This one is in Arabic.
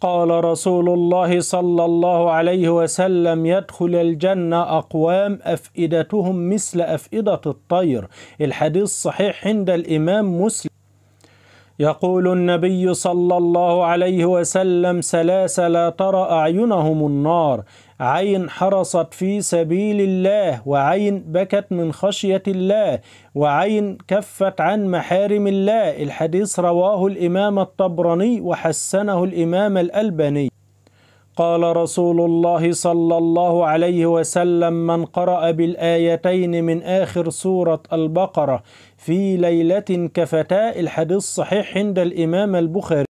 قال رسول الله صلى الله عليه وسلم يدخل الجنة أقوام أفئدتهم مثل أفئدة الطير الحديث صحيح عند الإمام مسلم يقول النبي صلى الله عليه وسلم سلاسل لا ترى أعينهم النار عين حرصت في سبيل الله وعين بكت من خشية الله وعين كفت عن محارم الله الحديث رواه الإمام الطبراني وحسنه الإمام الألباني قال رسول الله صلى الله عليه وسلم من قرأ بالآيتين من آخر سورة البقرة في ليلة كفتاء الحديث صحيح عند الإمام البخاري